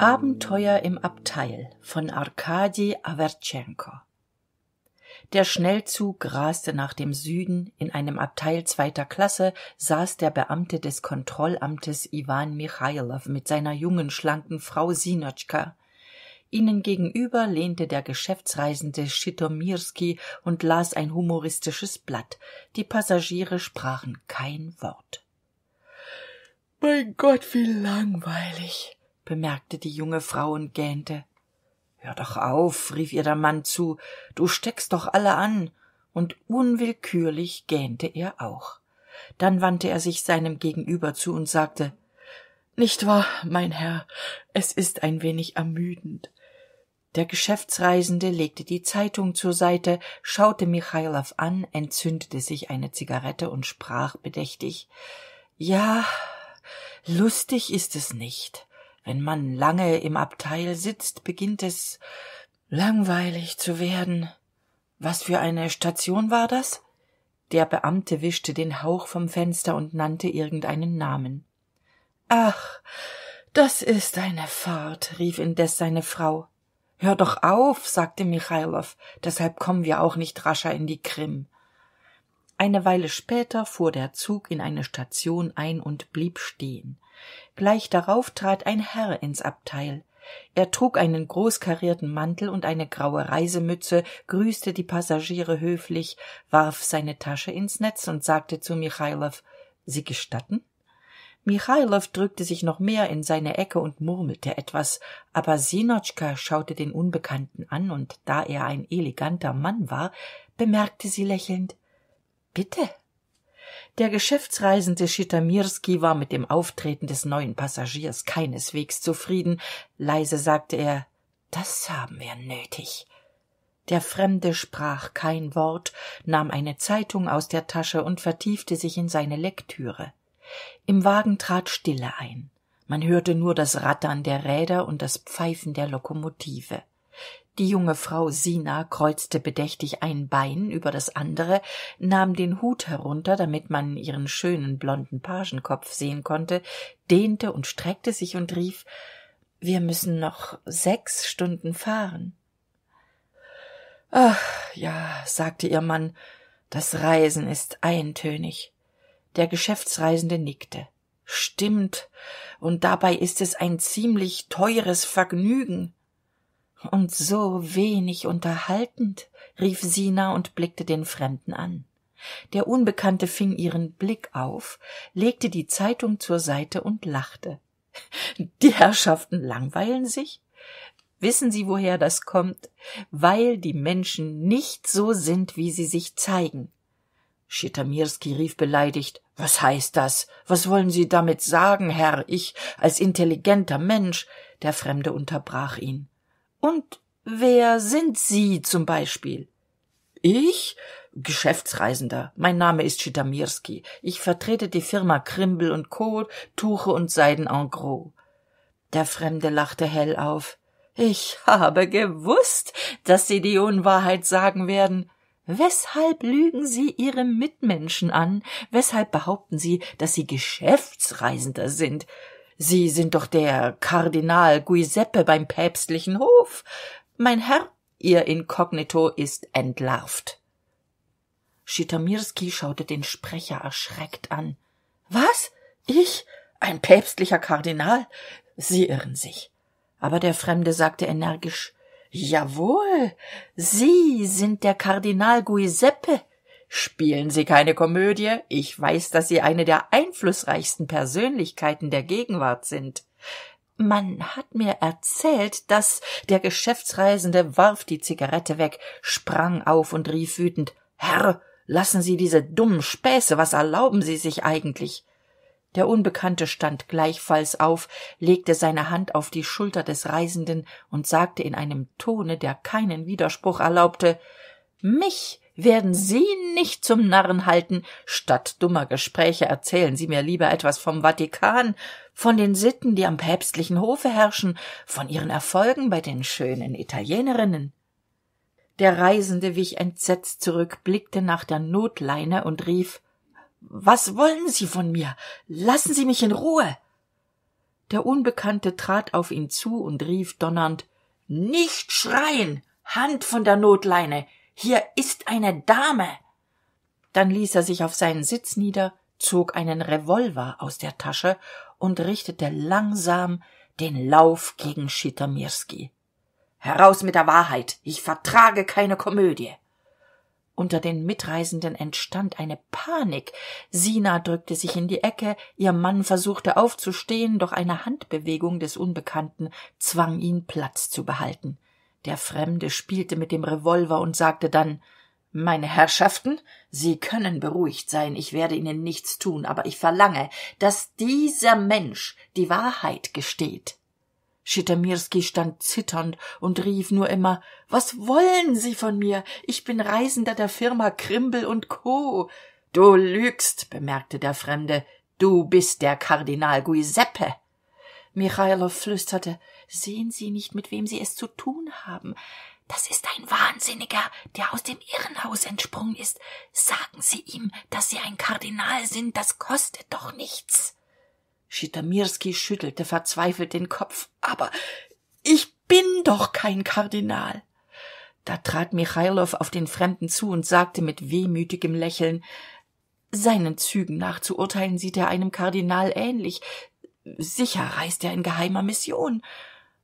Abenteuer im Abteil von Arkadi Avertschenko. Der Schnellzug raste nach dem Süden, in einem Abteil zweiter Klasse saß der Beamte des Kontrollamtes Iwan Michailow mit seiner jungen, schlanken Frau Sinotschka. Ihnen gegenüber lehnte der Geschäftsreisende Schitomirski und las ein humoristisches Blatt. Die Passagiere sprachen kein Wort. Mein Gott, wie langweilig, bemerkte die junge Frau und gähnte. Hör doch auf, rief ihr der Mann zu, du steckst doch alle an. Und unwillkürlich gähnte er auch. Dann wandte er sich seinem Gegenüber zu und sagte Nicht wahr, mein Herr, es ist ein wenig ermüdend. Der Geschäftsreisende legte die Zeitung zur Seite, schaute Michailow an, entzündete sich eine Zigarette und sprach bedächtig Ja, lustig ist es nicht. Wenn man lange im Abteil sitzt, beginnt es langweilig zu werden. Was für eine Station war das? Der Beamte wischte den Hauch vom Fenster und nannte irgendeinen Namen. Ach, das ist eine Fahrt, rief indes seine Frau. Hör doch auf, sagte Michailow, deshalb kommen wir auch nicht rascher in die Krim. Eine Weile später fuhr der Zug in eine Station ein und blieb stehen gleich darauf trat ein herr ins abteil er trug einen großkarierten mantel und eine graue reisemütze grüßte die passagiere höflich warf seine tasche ins netz und sagte zu michailow sie gestatten michailow drückte sich noch mehr in seine ecke und murmelte etwas aber sinotschka schaute den unbekannten an und da er ein eleganter mann war bemerkte sie lächelnd bitte der geschäftsreisende schitamirski war mit dem auftreten des neuen passagiers keineswegs zufrieden leise sagte er das haben wir nötig der fremde sprach kein wort nahm eine zeitung aus der tasche und vertiefte sich in seine lektüre im wagen trat stille ein man hörte nur das rattern der räder und das pfeifen der lokomotive die junge Frau Sina kreuzte bedächtig ein Bein über das andere, nahm den Hut herunter, damit man ihren schönen blonden Pagenkopf sehen konnte, dehnte und streckte sich und rief Wir müssen noch sechs Stunden fahren. Ach ja, sagte ihr Mann, das Reisen ist eintönig. Der Geschäftsreisende nickte. Stimmt, und dabei ist es ein ziemlich teures Vergnügen. Und so wenig unterhaltend, rief Sina und blickte den Fremden an. Der Unbekannte fing ihren Blick auf, legte die Zeitung zur Seite und lachte. Die Herrschaften langweilen sich? Wissen Sie, woher das kommt? Weil die Menschen nicht so sind, wie sie sich zeigen. Schitamirski rief beleidigt Was heißt das? Was wollen Sie damit sagen, Herr? Ich als intelligenter Mensch. Der Fremde unterbrach ihn. Und wer sind Sie zum Beispiel? Ich? Geschäftsreisender. Mein Name ist Schitamirski. Ich vertrete die Firma Krimbel und Co., Tuche und Seiden en gros. Der Fremde lachte hell auf. Ich habe gewusst, dass Sie die Unwahrheit sagen werden. Weshalb lügen Sie Ihre Mitmenschen an? Weshalb behaupten Sie, dass Sie Geschäftsreisender sind? sie sind doch der kardinal guiseppe beim päpstlichen hof mein herr ihr inkognito ist entlarvt schitamirski schaute den sprecher erschreckt an was ich ein päpstlicher kardinal sie irren sich aber der fremde sagte energisch jawohl sie sind der kardinal guiseppe Spielen Sie keine Komödie? Ich weiß, dass Sie eine der einflussreichsten Persönlichkeiten der Gegenwart sind. Man hat mir erzählt, dass der Geschäftsreisende warf die Zigarette weg, sprang auf und rief wütend Herr, lassen Sie diese dummen Späße, was erlauben Sie sich eigentlich? Der Unbekannte stand gleichfalls auf, legte seine Hand auf die Schulter des Reisenden und sagte in einem Tone, der keinen Widerspruch erlaubte Mich werden Sie nicht zum Narren halten. Statt dummer Gespräche erzählen Sie mir lieber etwas vom Vatikan, von den Sitten, die am päpstlichen Hofe herrschen, von Ihren Erfolgen bei den schönen Italienerinnen. Der Reisende wich entsetzt zurück, blickte nach der Notleine und rief Was wollen Sie von mir? Lassen Sie mich in Ruhe. Der Unbekannte trat auf ihn zu und rief donnernd Nicht schreien. Hand von der Notleine. Hier ist eine Dame. Dann ließ er sich auf seinen Sitz nieder, zog einen Revolver aus der Tasche und richtete langsam den Lauf gegen Schitamirski. Heraus mit der Wahrheit. Ich vertrage keine Komödie. Unter den Mitreisenden entstand eine Panik. Sina drückte sich in die Ecke, ihr Mann versuchte aufzustehen, doch eine Handbewegung des Unbekannten zwang ihn Platz zu behalten der fremde spielte mit dem revolver und sagte dann meine herrschaften sie können beruhigt sein ich werde ihnen nichts tun aber ich verlange dass dieser mensch die wahrheit gesteht schitammirski stand zitternd und rief nur immer was wollen sie von mir ich bin reisender der firma krimbel und co du lügst bemerkte der fremde du bist der kardinal guiseppe Michailow flüsterte, sehen Sie nicht, mit wem Sie es zu tun haben. Das ist ein Wahnsinniger, der aus dem Irrenhaus entsprungen ist. Sagen Sie ihm, daß Sie ein Kardinal sind, das kostet doch nichts. Schitamirski schüttelte verzweifelt den Kopf. Aber ich bin doch kein Kardinal. Da trat Michailow auf den Fremden zu und sagte mit wehmütigem Lächeln Seinen Zügen nach zu urteilen sieht er einem Kardinal ähnlich. Sicher reist er in geheimer Mission.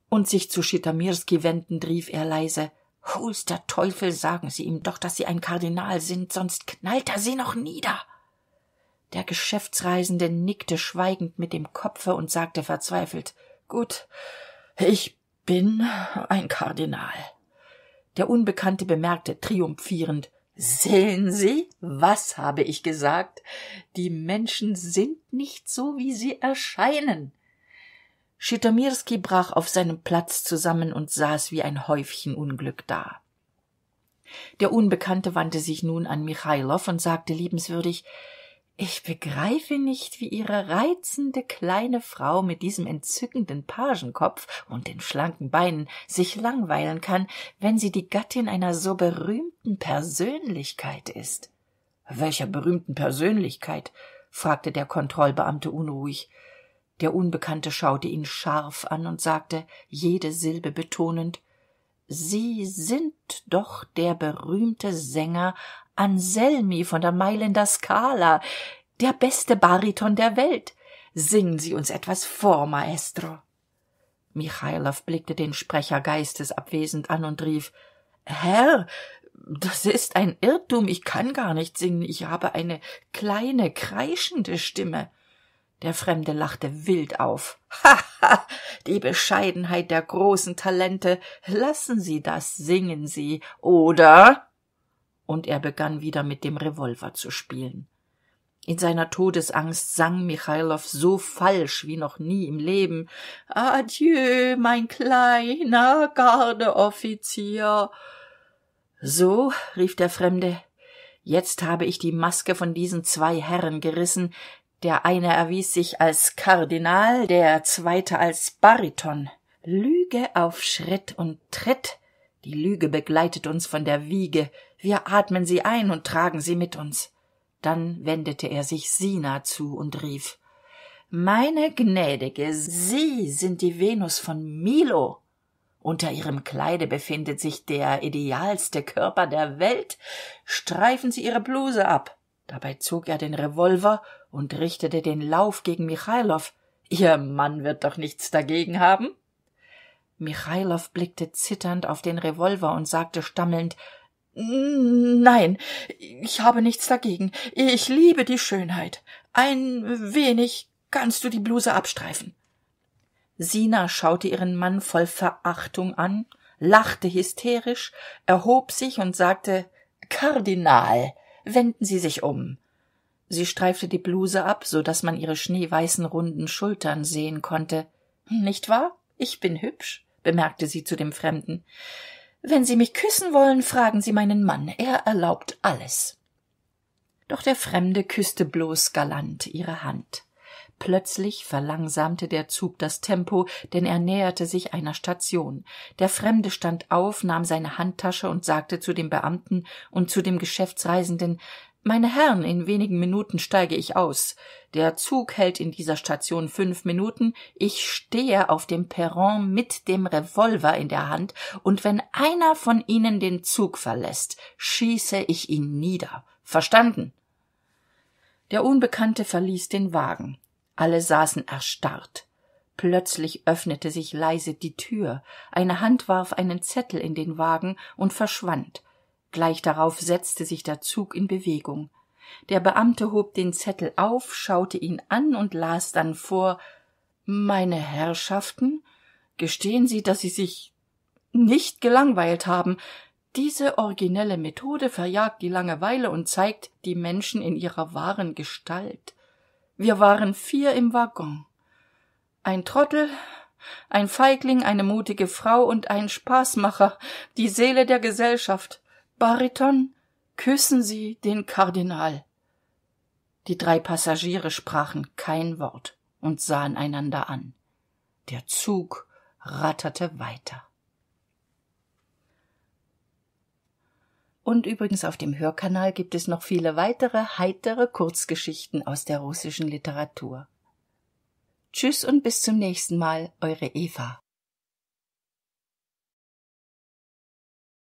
Und sich zu Schitamirski wendend, rief er leise Hol's der Teufel, sagen Sie ihm doch, dass Sie ein Kardinal sind, sonst knallt er Sie noch nieder. Der Geschäftsreisende nickte schweigend mit dem Kopfe und sagte verzweifelt Gut, ich bin ein Kardinal. Der Unbekannte bemerkte triumphierend Sehen Sie, was habe ich gesagt? Die Menschen sind nicht so, wie sie erscheinen. Schitomirski brach auf seinem Platz zusammen und saß wie ein Häufchen Unglück da. Der Unbekannte wandte sich nun an Michailow und sagte liebenswürdig ich begreife nicht, wie ihre reizende kleine Frau mit diesem entzückenden Pagenkopf und den schlanken Beinen sich langweilen kann, wenn sie die Gattin einer so berühmten Persönlichkeit ist. Welcher berühmten Persönlichkeit? fragte der Kontrollbeamte unruhig. Der Unbekannte schaute ihn scharf an und sagte, jede Silbe betonend Sie sind doch der berühmte Sänger Anselmi von der Mailänder Scala, der beste Bariton der Welt. Singen Sie uns etwas vor, Maestro. Michailow blickte den Sprecher geistesabwesend an und rief Herr, das ist ein Irrtum, ich kann gar nicht singen, ich habe eine kleine, kreischende Stimme. Der Fremde lachte wild auf. Ha, ha, die Bescheidenheit der großen Talente. Lassen Sie das, singen Sie. Oder? und er begann wieder mit dem revolver zu spielen. In seiner Todesangst sang Michailow so falsch wie noch nie im Leben. Adieu, mein kleiner Gardeoffizier. So, rief der Fremde, jetzt habe ich die Maske von diesen zwei Herren gerissen. Der eine erwies sich als Kardinal, der zweite als Bariton. Lüge auf Schritt und Tritt. Die Lüge begleitet uns von der Wiege wir atmen sie ein und tragen sie mit uns. Dann wendete er sich Sina zu und rief Meine gnädige, Sie sind die Venus von Milo. Unter ihrem Kleide befindet sich der idealste Körper der Welt. Streifen Sie Ihre Bluse ab. Dabei zog er den Revolver und richtete den Lauf gegen Michailow. Ihr Mann wird doch nichts dagegen haben. Michailow blickte zitternd auf den Revolver und sagte stammelnd Nein, ich habe nichts dagegen. Ich liebe die Schönheit. Ein wenig kannst du die Bluse abstreifen. Sina schaute ihren Mann voll Verachtung an, lachte hysterisch, erhob sich und sagte Kardinal, wenden Sie sich um. Sie streifte die Bluse ab, so daß man ihre schneeweißen runden Schultern sehen konnte. Nicht wahr? Ich bin hübsch, bemerkte sie zu dem Fremden. Wenn Sie mich küssen wollen, fragen Sie meinen Mann, er erlaubt alles. Doch der Fremde küßte bloß galant ihre Hand. Plötzlich verlangsamte der Zug das Tempo, denn er näherte sich einer Station. Der Fremde stand auf, nahm seine Handtasche und sagte zu dem Beamten und zu dem Geschäftsreisenden meine herren in wenigen minuten steige ich aus der zug hält in dieser station fünf minuten ich stehe auf dem perron mit dem revolver in der hand und wenn einer von ihnen den zug verlässt schieße ich ihn nieder verstanden der unbekannte verließ den wagen alle saßen erstarrt plötzlich öffnete sich leise die tür eine hand warf einen zettel in den wagen und verschwand gleich darauf setzte sich der zug in bewegung der beamte hob den zettel auf schaute ihn an und las dann vor meine herrschaften gestehen sie dass sie sich nicht gelangweilt haben diese originelle methode verjagt die langeweile und zeigt die menschen in ihrer wahren gestalt wir waren vier im waggon ein trottel ein feigling eine mutige frau und ein spaßmacher die seele der gesellschaft bariton küssen sie den kardinal die drei passagiere sprachen kein wort und sahen einander an der zug ratterte weiter Und übrigens auf dem Hörkanal gibt es noch viele weitere heitere Kurzgeschichten aus der russischen Literatur. Tschüss und bis zum nächsten Mal, eure Eva.